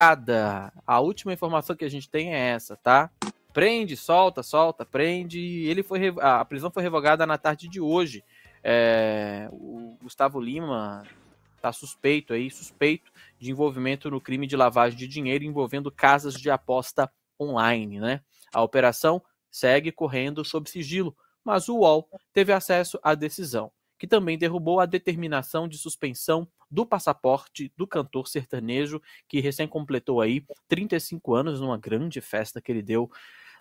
nada. A última informação que a gente tem é essa, tá? Prende, solta, solta, prende. Ele foi a prisão foi revogada na tarde de hoje. É, o Gustavo Lima está suspeito aí, suspeito de envolvimento no crime de lavagem de dinheiro envolvendo casas de aposta online, né? A operação segue correndo sob sigilo, mas o UOL teve acesso à decisão que também derrubou a determinação de suspensão do passaporte do cantor sertanejo, que recém completou aí 35 anos numa grande festa que ele deu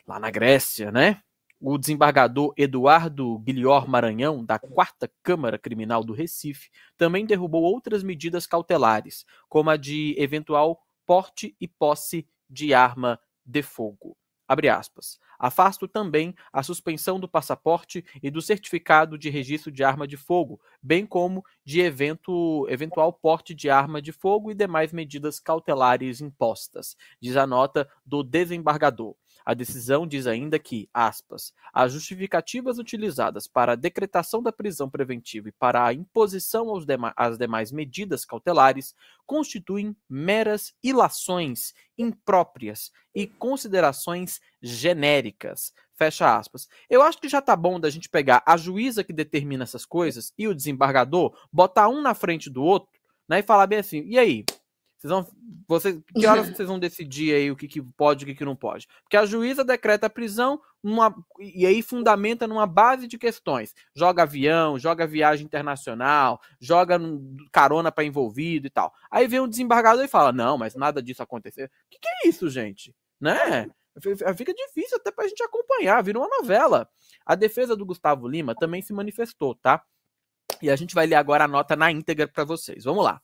lá na Grécia, né? O desembargador Eduardo Guilhor Maranhão, da Quarta Câmara Criminal do Recife, também derrubou outras medidas cautelares, como a de eventual porte e posse de arma de fogo. Abre aspas. Afasto também a suspensão do passaporte e do certificado de registro de arma de fogo, bem como de evento, eventual porte de arma de fogo e demais medidas cautelares impostas, diz a nota do desembargador. A decisão diz ainda que, aspas, as justificativas utilizadas para a decretação da prisão preventiva e para a imposição dema às demais medidas cautelares constituem meras ilações impróprias e considerações genéricas. Fecha aspas. Eu acho que já tá bom da gente pegar a juíza que determina essas coisas e o desembargador, botar um na frente do outro, né, e falar bem assim: "E aí, vocês vão. Vocês, que horas vocês vão decidir aí o que, que pode e o que, que não pode? Porque a juíza decreta a prisão uma, e aí fundamenta numa base de questões. Joga avião, joga viagem internacional, joga carona para envolvido e tal. Aí vem um desembargador e fala: não, mas nada disso aconteceu. O que, que é isso, gente? Né? Fica difícil até pra gente acompanhar, virou uma novela. A defesa do Gustavo Lima também se manifestou, tá? E a gente vai ler agora a nota na íntegra para vocês. Vamos lá.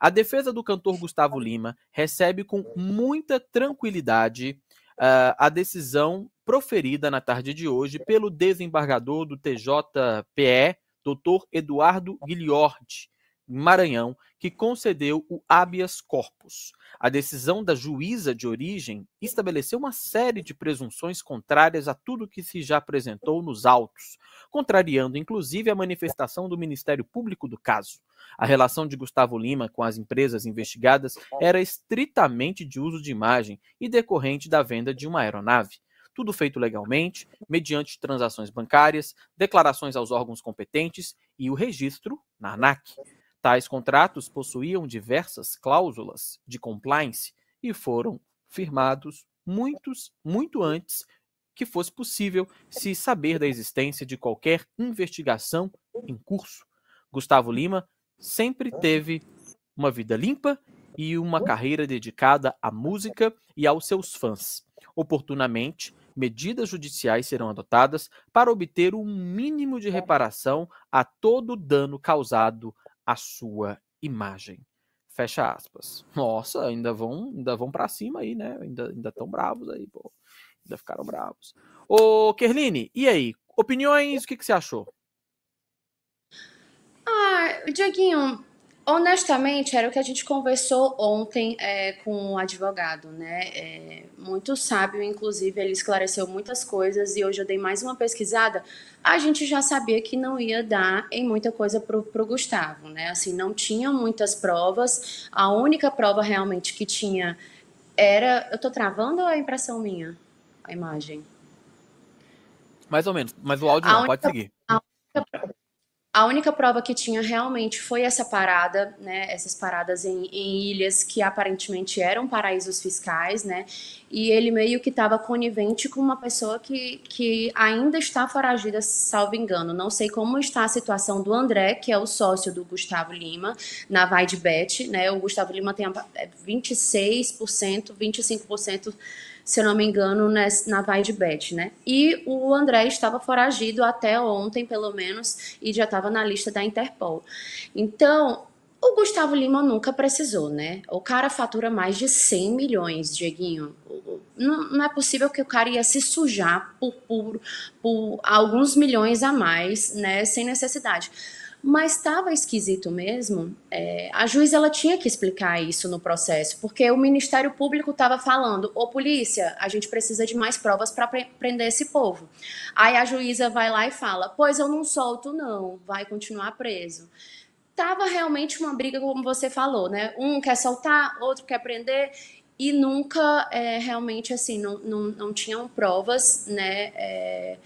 A defesa do cantor Gustavo Lima recebe com muita tranquilidade uh, a decisão proferida na tarde de hoje pelo desembargador do TJPE, doutor Eduardo Guilhorte, Maranhão, que concedeu o habeas corpus. A decisão da juíza de origem estabeleceu uma série de presunções contrárias a tudo que se já apresentou nos autos, contrariando inclusive a manifestação do Ministério Público do caso. A relação de Gustavo Lima com as empresas investigadas era estritamente de uso de imagem e decorrente da venda de uma aeronave tudo feito legalmente, mediante transações bancárias, declarações aos órgãos competentes e o registro na ANAC. Tais contratos possuíam diversas cláusulas de compliance e foram firmados muitos, muito antes que fosse possível se saber da existência de qualquer investigação em curso. Gustavo Lima sempre teve uma vida limpa e uma carreira dedicada à música e aos seus fãs. Oportunamente, medidas judiciais serão adotadas para obter um mínimo de reparação a todo o dano causado a sua imagem. Fecha aspas. Nossa, ainda vão, ainda vão para cima aí, né? Ainda, ainda tão bravos aí, pô. Ainda ficaram bravos. Ô, Kerline, e aí? Opiniões, o que, que você achou? Ah, Dieguinho, Honestamente, era o que a gente conversou ontem é, com o um advogado, né? É, muito sábio, inclusive, ele esclareceu muitas coisas e hoje eu dei mais uma pesquisada. A gente já sabia que não ia dar em muita coisa pro Gustavo, né? Assim, não tinha muitas provas. A única prova realmente que tinha era. Eu estou travando ou é impressão minha? A imagem? Mais ou menos, mas o áudio a não, única, pode seguir. A única, a única prova que tinha realmente foi essa parada, né? Essas paradas em, em ilhas que aparentemente eram paraísos fiscais, né? E ele meio que estava conivente com uma pessoa que, que ainda está foragida, salvo engano. Não sei como está a situação do André, que é o sócio do Gustavo Lima, na Vaidbet, né? O Gustavo Lima tem 26%, 25% é, se eu não me engano, na Vaidbet, né? E o André estava foragido até ontem, pelo menos, e já estava na lista da Interpol. Então, o Gustavo Lima nunca precisou, né? O cara fatura mais de 100 milhões, Dieguinho. Não, é possível que o cara ia se sujar por, por, por alguns milhões a mais, né? Sem necessidade mas estava esquisito mesmo. É, a juiz ela tinha que explicar isso no processo, porque o Ministério Público estava falando: "Ô polícia, a gente precisa de mais provas para pre prender esse povo". Aí a juíza vai lá e fala: "Pois eu não solto não, vai continuar preso". Tava realmente uma briga, como você falou, né? Um quer soltar, outro quer prender, e nunca é, realmente assim não, não, não tinham provas né é,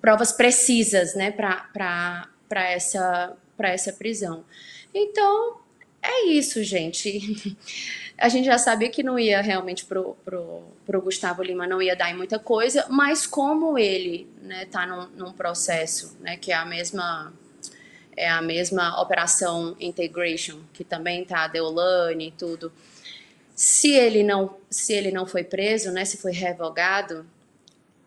provas precisas né para para essa, para essa prisão. Então, é isso, gente. A gente já sabia que não ia realmente pro, pro, pro Gustavo Lima, não ia dar em muita coisa, mas como ele né, tá num, num processo, né, que é a mesma é a mesma operação integration que também tá a Deolane e tudo. Se ele não se ele não foi preso, né, se foi revogado,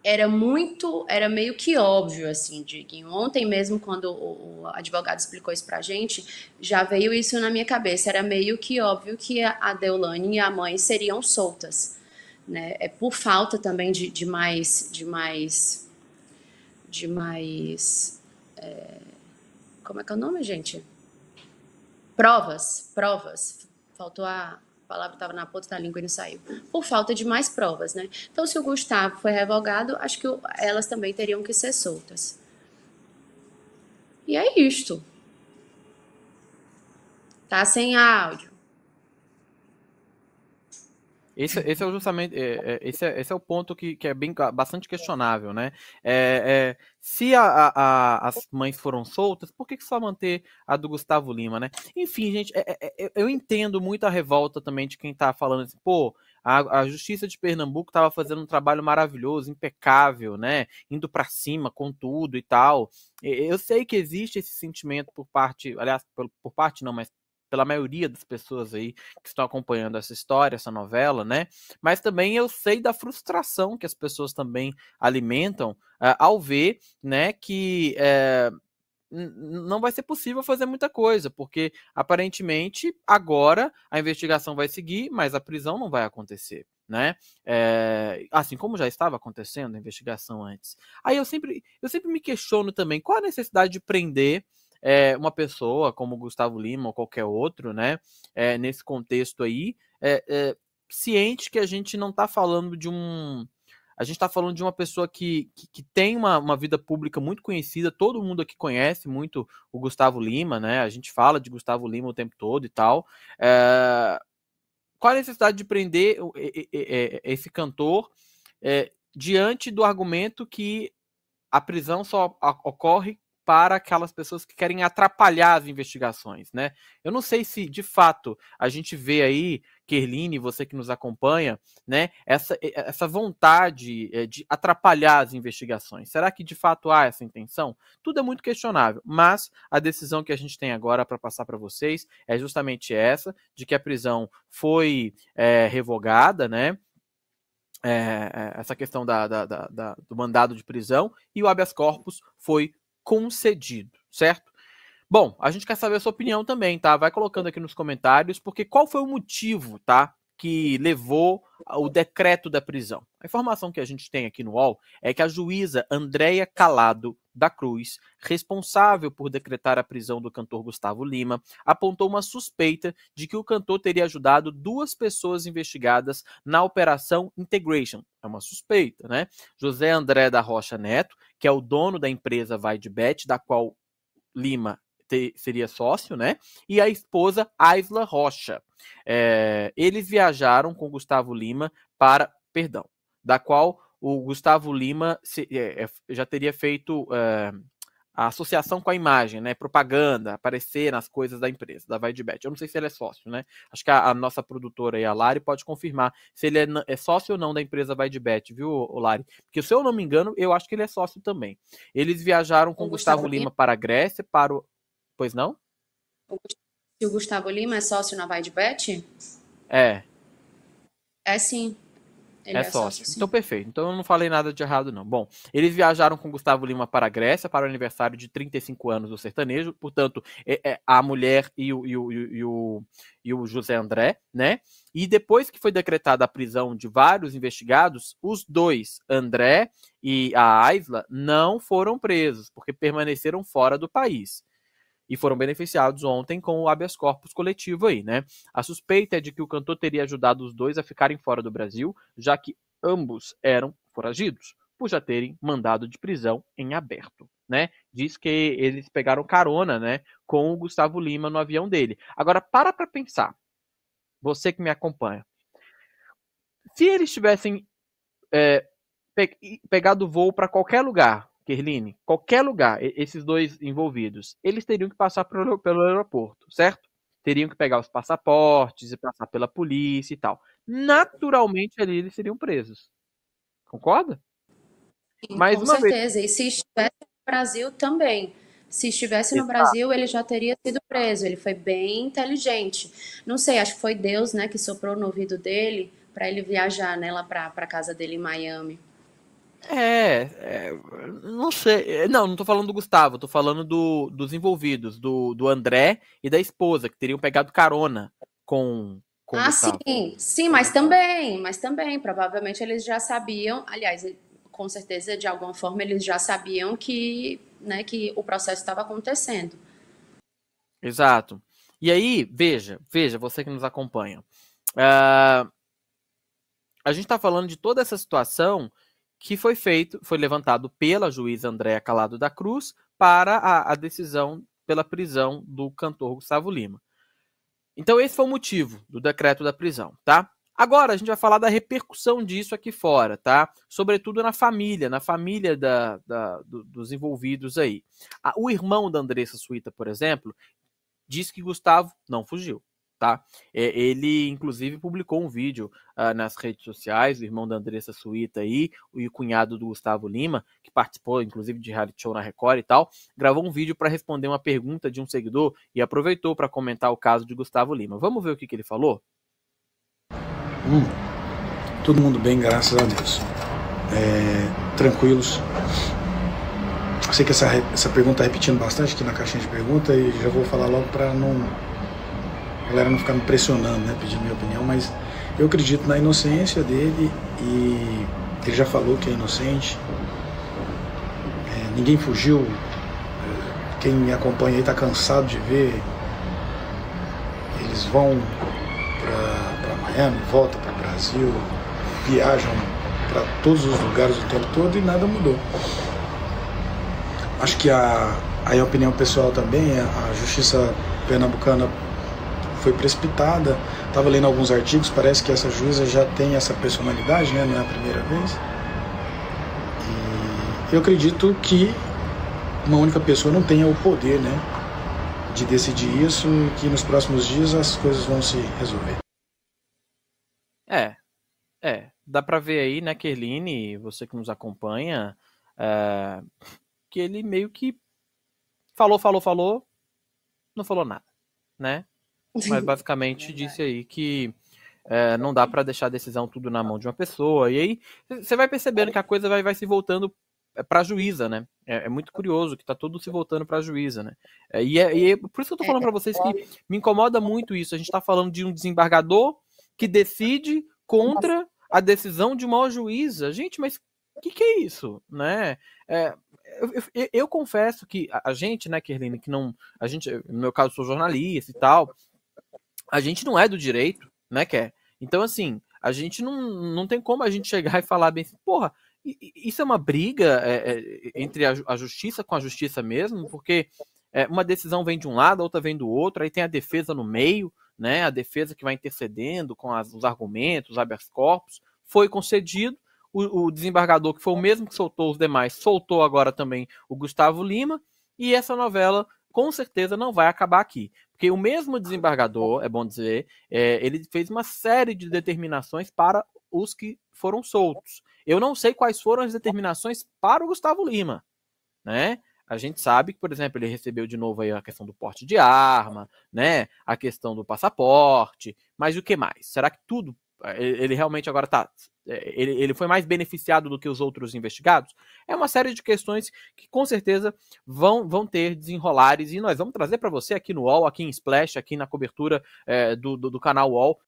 era muito, era meio que óbvio, assim, Diguinho. Ontem mesmo, quando o, advogado explicou isso pra gente, já veio isso na minha cabeça. Era meio que óbvio que a Deolane e a mãe seriam soltas, né? É por falta também de, de mais, de mais, de mais, é, como é que é o nome, gente? Provas, provas. Faltou a, palavra estava na ponta da língua e não saiu, por falta de mais provas, né? Então, se o Gustavo foi revogado, acho que elas também teriam que ser soltas. E é isto. Tá sem áudio. Esse, esse é justamente é, é, esse, é, esse é o ponto que, que é bem, bastante questionável, né? É, é, se a, a, a, as mães foram soltas, por que, que só manter a do Gustavo Lima, né? Enfim, gente, é, é, eu entendo muito a revolta também de quem tá falando assim, pô, a, a, Justiça de Pernambuco estava fazendo um trabalho maravilhoso, impecável, né? Indo para cima com tudo e tal. Eu sei que existe esse sentimento por parte, aliás, por, por parte não, mas pela maioria das pessoas aí que estão acompanhando essa história, essa novela, né? Mas também eu sei da frustração que as pessoas também alimentam uh, ao ver, né, que uh, não vai ser possível fazer muita coisa, porque aparentemente agora a investigação vai seguir, mas a prisão não vai acontecer. Né? É, assim como já estava acontecendo a investigação antes. Aí eu sempre, eu sempre me questiono também qual a necessidade de prender é, uma pessoa como Gustavo Lima ou qualquer outro, né, é, nesse contexto aí, é, é ciente que a gente não está falando de um. A gente está falando de uma pessoa que, que, que tem uma, uma, vida pública muito conhecida, todo mundo aqui conhece muito o Gustavo Lima, né? A gente fala de Gustavo Lima o tempo todo e tal. É, qual a necessidade de prender esse cantor é, diante do argumento que a prisão só ocorre para aquelas pessoas que querem atrapalhar as investigações, né? Eu não sei se, de fato, a gente vê aí, Kerline, você que nos acompanha, né, essa, essa vontade é, de atrapalhar as investigações. Será que, de fato, há essa intenção? Tudo é muito questionável, mas a decisão que a gente tem agora para passar para vocês é justamente essa, de que a prisão foi é, revogada, né? É, é essa questão da, da, da, do mandado de prisão e o habeas corpus foi concedido, certo? Bom, a gente quer saber a sua opinião também, tá? Vai colocando aqui nos comentários, porque qual foi o motivo, tá? Que levou o decreto da prisão. A informação que a gente tem aqui no UOL é que a juíza Andréia Calado da Cruz, responsável por decretar a prisão do cantor Gustavo Lima, apontou uma suspeita de que o cantor teria ajudado duas pessoas investigadas na Operação Integration. É uma suspeita, né? José André da Rocha Neto que é o dono da empresa Vai de Bet, da qual Lima te, seria sócio, né? E a esposa Aisla Rocha. É, eles viajaram com Gustavo Lima para, perdão, da qual o Gustavo Lima se, é, é já teria feito. É, a associação com a imagem, né? Propaganda, aparecer nas coisas da empresa, da Vaidbet. Eu não sei se ele é sócio, né? Acho que a, a nossa produtora aí, a Lari, pode confirmar se ele é, é sócio ou não da empresa Vaidbet, viu, Lari? Porque se eu não me engano, eu acho que ele é sócio também. Eles viajaram com o Gustavo, Gustavo Lima, Lima para a Grécia, para o. Pois não? O Gustavo Lima é sócio na Vaidbet? É. É sim. É, é, sócio. sócio então, perfeito. Então, eu não falei nada de errado, não. Bom, eles viajaram com Gustavo Lima para a Grécia para o aniversário de 35 anos do sertanejo. Portanto, é, é a mulher e o, e, o, e, o, e o José André, né? E depois que foi decretada a prisão de vários investigados, os dois, André e a Aisla, não foram presos, porque permaneceram fora do país e foram beneficiados ontem com o habeas corpus coletivo aí, né? A suspeita é de que o cantor teria ajudado os dois a ficarem fora do Brasil, já que ambos eram foragidos, por já terem mandado de prisão em aberto. Né? Diz que eles pegaram carona, né, com o Gustavo Lima no avião dele. Agora para para pensar. Você que me acompanha. Se eles tivessem é, pe pegado voo para qualquer lugar, Kerline, qualquer lugar, esses dois envolvidos, eles teriam que passar pelo, aeroporto, certo? Teriam que pegar os passaportes e passar pela polícia e tal. Naturalmente, ali eles seriam presos. Concorda? Sim, Mais com uma certeza. Vez. E se estivesse no Brasil também. Se estivesse no Brasil, ele já teria sido preso. Ele foi bem inteligente. Não sei, acho que foi Deus, né, que soprou no ouvido dele para ele viajar, né, lá para a casa dele em Miami. É, é, não sei. É, não, não tô falando do Gustavo, tô falando do, dos envolvidos, do, do André e da esposa, que teriam pegado carona com. com ah, Gustavo. sim, sim, mas também, mas também, provavelmente eles já sabiam, aliás, com certeza, de alguma forma, eles já sabiam que, né, que o processo estava acontecendo. Exato. E aí, veja, veja, você que nos acompanha. Uh, a gente está falando de toda essa situação que foi feito, foi levantado pela juíza Andréa Calado da Cruz para a, a decisão pela prisão do cantor Gustavo Lima. Então esse foi o motivo do decreto da prisão, tá? Agora a gente vai falar da repercussão disso aqui fora, tá? Sobretudo na família, na família da, da, do, dos envolvidos aí. O irmão da Andressa Suíta, por exemplo, diz que Gustavo não fugiu tá? É, ele, inclusive, publicou um vídeo uh, nas redes sociais, o irmão da Andressa Suíta aí, e o cunhado do Gustavo Lima, que participou, inclusive, de reality show na Record e tal, gravou um vídeo para responder uma pergunta de um seguidor e aproveitou para comentar o caso de Gustavo Lima. Vamos ver o que, que ele falou? Hum, todo mundo bem, graças a Deus. É, tranquilos. Eu sei que essa, essa pergunta está repetindo bastante aqui na caixinha de pergunta e já vou falar logo para não galera não ficar me pressionando, né, pedindo minha opinião, mas eu acredito na inocência dele e ele já falou que é inocente. É, ninguém fugiu. É, quem me acompanha aí está cansado de ver. Eles vão para Miami, volta para o Brasil, viajam para todos os lugares o tempo todo e nada mudou. Acho que a, a opinião pessoal também, a, a justiça pernambucana foi precipitada. Estava lendo alguns artigos, parece que essa juíza já tem essa personalidade, né? Não é a primeira vez. E eu acredito que uma única pessoa não tenha o poder, né? De decidir isso e que nos próximos dias as coisas vão se resolver. É, é. Dá para ver aí, né, Kerline, você que nos acompanha, é, que ele meio que falou, falou, falou, não falou nada, né? mas basicamente é disse aí que é, não dá para deixar a decisão tudo na mão de uma pessoa. E aí você vai percebendo que a coisa vai, vai se voltando eh, para a juíza, né? É, é, muito curioso que tá tudo se voltando para a juíza, né? É, e, é, e é por isso que eu tô é, falando para vocês que me incomoda muito isso. A gente tá falando de um desembargador que decide contra a decisão de uma juíza. Gente, mas o que, que é isso, né? É, eu, eu, eu, confesso que a gente, né, Kerline, que não. A gente, no meu caso, sou jornalista e tal, a gente não é do direito, né, Ké? Então, assim, a gente não, não tem como a gente chegar e falar bem assim, porra, isso é uma briga é, é, entre a, a, justiça com a justiça mesmo, porque é, uma decisão vem de um lado, a outra vem do outro, aí tem a defesa no meio, né? A defesa que vai intercedendo com as, os argumentos, os habeas corpus, foi concedido. O, o desembargador, que foi o mesmo que soltou os demais, soltou agora também o Gustavo Lima, e essa novela com certeza não vai acabar aqui. Porque o mesmo desembargador, é bom dizer, é, ele fez uma série de determinações para os que foram soltos. Eu não sei quais foram as determinações para o Gustavo Lima, né? A gente sabe que, por exemplo, ele recebeu de novo aí a questão do porte de arma, né? A questão do passaporte, mas o que mais? Será que tudo ele realmente agora tá. É, ele, ele foi mais beneficiado do que os outros investigados? É uma série de questões que com certeza vão, vão ter desenrolares e nós vamos trazer para você aqui no UOL, aqui em Splash, aqui na cobertura é, do, do, do, canal UOL,